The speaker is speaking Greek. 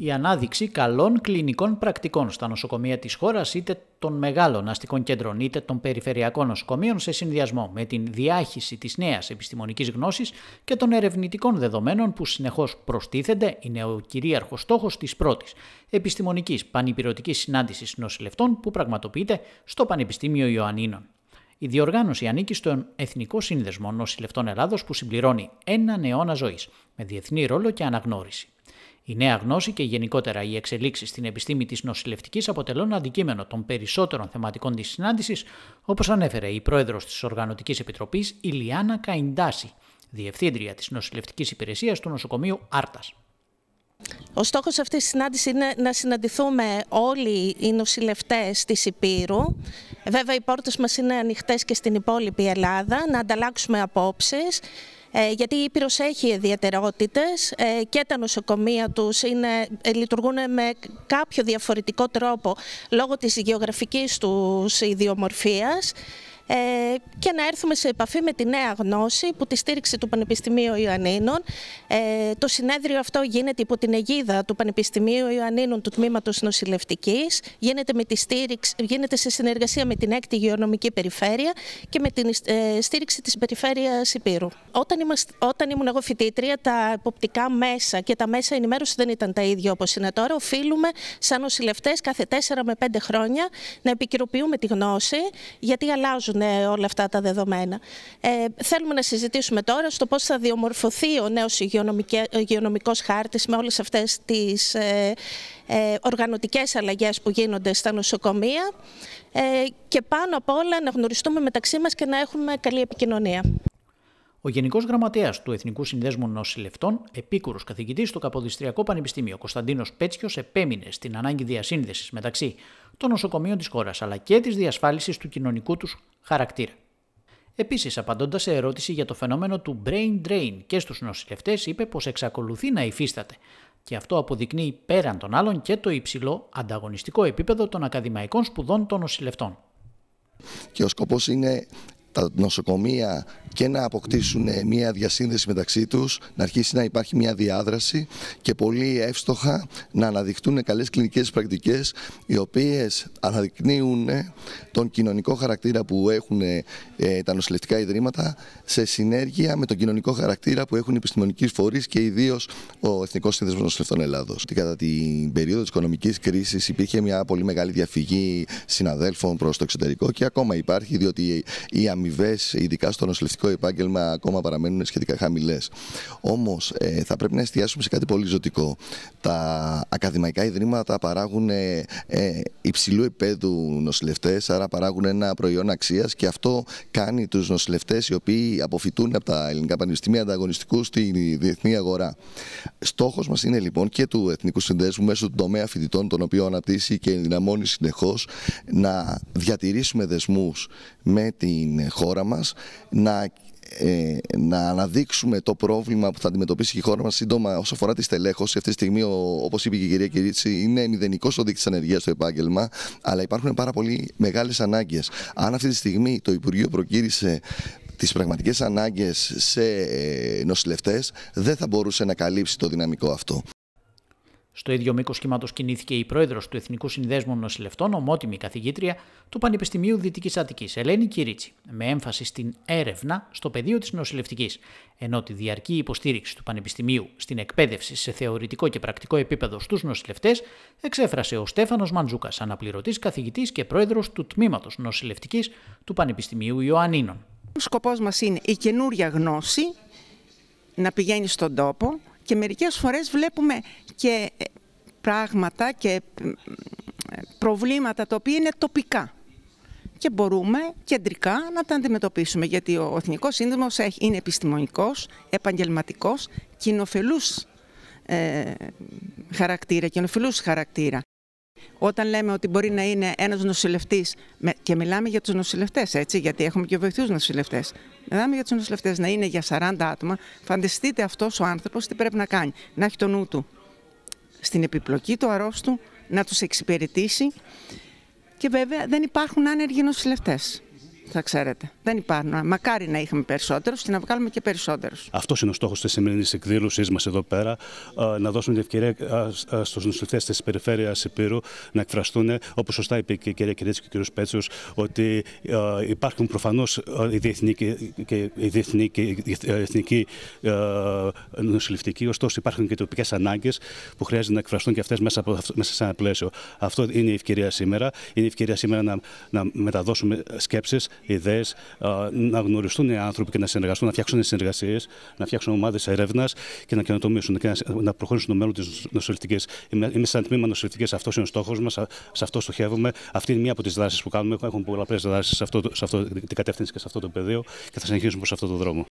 η ανάδειξη καλών κλινικών πρακτικών στα νοσοκομεία της χώρας είτε των μεγάλων αστικών κέντρων είτε των περιφερειακών νοσοκομείων σε συνδυασμό με την διάχυση της νέας επιστημονικής γνώσης και των ερευνητικών δεδομένων που συνεχώς προστίθενται είναι ο κυρίαρχος στόχος της πρώτης επιστημονικής πανυπηρωτικής συνάντησης νοσηλευτών που πραγματοποιείται στο Πανεπιστήμιο Ιωαννίνων. Η διοργάνωση ανήκει στον Εθνικό Σύνδεσμο Νοσηλευτών Ελλάδος που συμπληρώνει έναν αιώνα ζωής με διεθνή ρόλο και αναγνώριση. Η νέα γνώση και γενικότερα οι εξελίξεις στην επιστήμη της νοσηλευτικής αποτελούν αντικείμενο των περισσότερων θεματικών της συνάντησης, όπως ανέφερε η πρόεδρος της Οργανωτικής Επιτροπής, Ηλιάνα Καϊντάση, διευθύντρια της νοσηλευτικής υπηρεσίας του νοσοκομείου Άρτας. Ο στόχος αυτής της συνάντησης είναι να συναντηθούμε όλοι οι νοσηλευτές της Υπήρου. Βέβαια οι πόρτες μας είναι ανοιχτές και στην υπόλοιπη Ελλάδα, να ανταλλάξουμε απόψεις, ε, γιατί η Ήπειρος έχει ιδιαιτερότητες ε, και τα νοσοκομεία τους είναι, ε, λειτουργούν με κάποιο διαφορετικό τρόπο λόγω της γεωγραφικής τους ιδιομορφίας. Ε, και να έρθουμε σε επαφή με τη νέα γνώση που τη στήριξε του Πανεπιστημίου Ιωαννίνων. Ε, το συνέδριο αυτό γίνεται υπό την αιγίδα του Πανεπιστημίου Ιωαννίνων του Τμήματος Νοσηλευτικής, γίνεται, γίνεται σε συνεργασία με την 6η Γεωνομική Περιφέρεια και με την ε, στήριξη της Περιφέρειας Υπήρου. Όταν, είμαστε, όταν ήμουν εγώ φοιτήτρια, τα εποπτικά μέσα και τα μέσα ενημέρωσης δεν ήταν τα ίδια όπως είναι τώρα. Οφείλουμε σαν νοσηλευτές κάθε 4 με 5 χρόνια να επικυροποιούμε τη γνώση, γιατί αλλάζουν όλα αυτά τα δεδομένα. Ε, θέλουμε να συζητήσουμε τώρα στο πώς θα διομορφωθεί ο νέος υγειονομικός χάρτης με όλες αυτές τις ε, ε, οργανωτικές αλλαγές που γίνονται στα νοσοκομεία ε, και πάνω απ' όλα να γνωριστούμε μεταξύ μας και να έχουμε καλή επικοινωνία. Ο Γενικός Γραμματέας του Εθνικού Συνδέσμου Νοσηλευτών, επίκουρος καθηγητής στο Καποδιστριακό Πανεπιστήμιο Κωνσταντίνος Πέτσιος, επέμεινε στην ανάγκη διασύνδεσης μεταξύ των νοσοκομείων της χώρας αλλά και της διασφάλισης του κοινωνικού τους χαρακτήρα. Επίσης, απαντώντας σε ερώτηση για το φαινόμενο του brain drain και στους νοσηλευτές, είπε πως εξακολουθεί να υφίσταται και αυτό αποδεικνύει πέραν των άλλων και το υψηλό ανταγωνιστικό επίπεδο των ακαδημαϊκών σπουδών των νοσηλευτών. Και ο σκοπός είναι τα νοσοκομεία και να αποκτήσουν ε, μια διασύνδεση μεταξύ τους, να αρχίσει να υπάρχει μια διάδραση και πολύ εύστοχα να αναδειχτούν καλές κλινικές πρακτικές οι οποίες αναδεικνύουν ε, τον κοινωνικό χαρακτήρα που έχουν ε, τα νοσηλευτικά ιδρύματα σε συνέργεια με τον κοινωνικό χαρακτήρα που έχουν οι επιστημονικοί φορείς και ιδίως ο Εθνικός Σύνδεσμος Νοσηλευτών Ελλάδος. Κατά την περίοδο της οικονομικής κρίσης υπήρχε μια πολύ μεγάλη διαφυγή συναδέλφων προς το εξωτερικό και ακόμα υπάρχει διότι η αμοιβές, ειδικά στο νοσηλευτικό επάγγελμα, ακόμα παραμένουν σχετικά χαμηλές. Όμως, ε, θα πρέπει να εστιάσουμε σε κάτι πολύ ζωτικό. Τα ακαδημαϊκά ιδρύματα παράγουν ε, ε, υψηλού επίπεδου νοσηλευτές, άρα παράγουν ένα προϊόν αξίας και αυτό κάνει τους νοσηλευτές οι οποίοι αποφυτούν από τα ελληνικά πανεπιστήμια ανταγωνιστικούς στη διεθνή αγορά. Στόχος μας είναι λοιπόν και του Εθνικού Συνδέσμου μέσω του τομέα φοιτητών, τον οποίο αναπτύσσει και ενδυναμώνει συνεχώς, να διατηρήσουμε δεσμούς με την χώρα μας, να ε, να αναδείξουμε το πρόβλημα που θα αντιμετωπίσει η χώρα μας σύντομα όσον αφορά τη στελέχωση. Αυτή τη στιγμή, όπως είπε και η κυρία Κυρίτση, είναι μηδενικός ο δείκτης ανεργίας στο επάγγελμα, αλλά υπάρχουν πάρα πολύ μεγάλες ανάγκες. Αν αυτή τη στιγμή το Υπουργείο προκύρισε τις πραγματικές ανάγκες σε ε, νοσηλευτές, δεν θα μπορούσε να καλύψει το δυναμικό αυτό. Στο ίδιο μήκος κύματο κινήθηκε η πρόεδρος του Εθνικού Συνδέσμου Νοσηλευτών, ομότιμη καθηγήτρια του Πανεπιστημίου Δυτικής Αττικής, Ελένη Κυρίτσι, με έμφαση στην έρευνα στο πεδίο της νοσηλευτικής, ενώ τη διαρκή υποστήριξη του Πανεπιστημίου στην εκπαίδευση σε θεωρητικό και πρακτικό επίπεδο στους νοσηλευτές, εξέφρασε ο Στέφανος Μαντζούκας, αναπληρωτής καθηγητής και πρόεδρος του τμήματος νοσηλευτικής του Πανεπιστημίου Ιωαννίνων. Ο σκοπός μας είναι η καινούρια γνώση να πηγαίνει στον τόπο, και μερικές φορές βλέπουμε και ε, πράγματα και προβλήματα τα οποία είναι τοπικά και μπορούμε κεντρικά να τα αντιμετωπίσουμε. Γιατί ο Εθνικός Σύνδεσμος είναι επιστημονικός, επαγγελματικός, κοινοφελούς ε, χαρακτήρα, κοινοφελούς χαρακτήρα. Όταν λέμε ότι μπορεί να είναι ένας νοσηλευτής, και μιλάμε για τους νοσηλευτές, έτσι, γιατί έχουμε και βοηθούς νοσηλευτές. Μιλάμε για τους νοσηλευτές να είναι για 40 άτομα. Φανταστείτε αυτός ο άνθρωπος τι πρέπει να κάνει. Να έχει το νου του στην επιπλοκή του αρρώστου, να τους εξυπηρετήσει. Και βέβαια δεν υπάρχουν άνεργοι νοσηλευτές θα ξέρετε. Δεν υπάρχουν. Μακάρι να είχαμε περισσότερους και να βγάλουμε και περισσότερους. Αυτός είναι ο στόχος της σημερινής εκδήλωσής μας εδώ πέρα. Ε, να δώσουμε την ευκαιρία ε, ε, στους νοσηλευτές της περιφέρειας Υπήρου να εκφραστούν. Όπως σωστά είπε και η κυρία Κυρίτσι και ο κ. Πέτσο, ότι υπάρχουν προφανώς οι διεθνικοί και η νοσηλευτικοί. Ωστόσο, υπάρχουν και τοπικές ανάγκες που χρειάζεται να εκφραστούν και αυτές μέσα, μέσα σε ένα πλαίσιο. Αυτό είναι η ευκαιρία σήμερα. Είναι η ευκαιρία σήμερα να, να μεταδώσουμε σκέψεις, ιδέες, να γνωριστούν οι άνθρωποι και να συνεργαστούν, να φτιάξουν συνεργασίες, να φτιάξουν ομάδες έρευνας και να καινοτομήσουν και να προχωρήσουν το μέλλον της νοσηλευτική. Είμαι σαν τμήμα νοσηλευτικής, αυτός είναι ο στόχος μας, σε αυτό στοχεύουμε. Αυτή είναι μία από τις δράσεις που κάνουμε. Έχουμε πολλαπλές δράσεις σε, αυτό, την κατεύθυνση και σε αυτό το πεδίο και θα συνεχίσουμε προς αυτό το δρόμο.